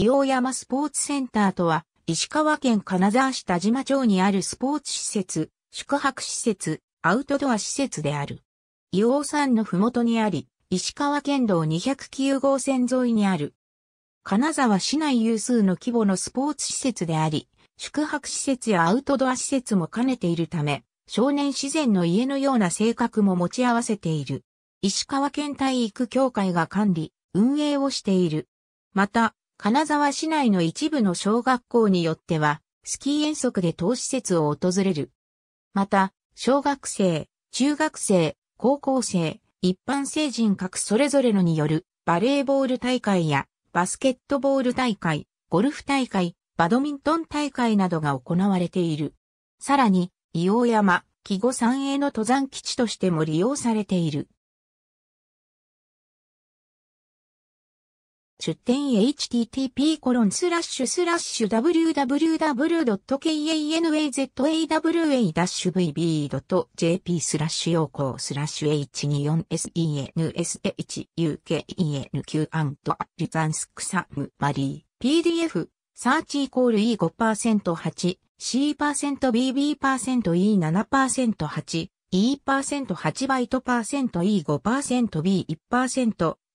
硫黄山スポーツセンターとは、石川県金沢市田島町にあるスポーツ施設、宿泊施設、アウトドア施設である。硫黄山のふもとにあり、石川県道209号線沿いにある。金沢市内有数の規模のスポーツ施設であり、宿泊施設やアウトドア施設も兼ねているため、少年自然の家のような性格も持ち合わせている。石川県体育協会が管理、運営をしている。また、金沢市内の一部の小学校によっては、スキー遠足で当施設を訪れる。また、小学生、中学生、高校生、一般成人各それぞれのによるバレーボール大会やバスケットボール大会、ゴルフ大会、バドミントン大会などが行われている。さらに、伊黄山、木後山への登山基地としても利用されている。出店 http コロンスラッシュスラッシュ w w w k a n a z a w a v b j p スラッシュ要項スラッシュ h24senshukenq a アン a n リザンスク m ムマリー PDF サーチイコール E5%8 C%BB%E7%8 E%8 バイト %E5%B1%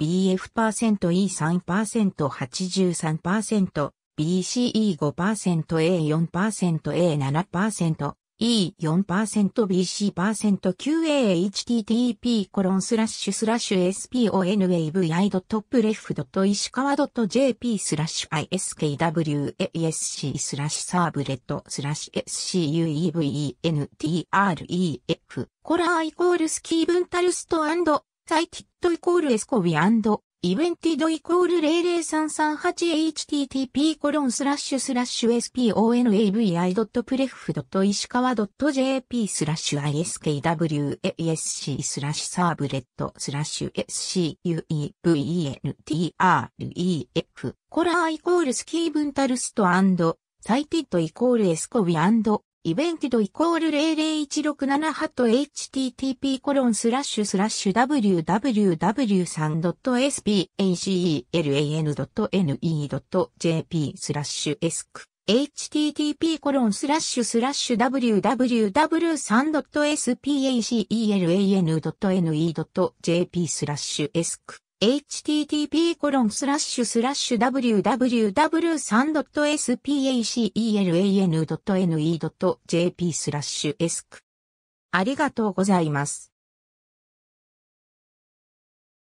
BF%E3%83%、BCE5%A4%A7%、E4%BC%QA http://sponwave.pref. 石川 .jp スラッシュ iskwaesc s e r シュサー scueventreff コラーイコールスキーブンタルストタイティットイコールエスコビアンド、イベンティドイコール 00338http コロンスラッシュスラッシュ sponavi.pref. i s h k 石川 .jp スラッシュ i s k w a s c スラッシュサーブレットスラッシュ scueventr f コラーイコールスキーブンタルストアンド、サイティットイコールエスコビアンド、イベントドイコール00167ハット http コロンスラッシュスラッシュ www3.spacelan.ne.jp スラッシュエスク http コロンスラッシュスラッシュ www3.spacelan.ne.jp スラッシュエスク http://www3.spacelan.ne.jp スラッシュエスク。ありがとうございます。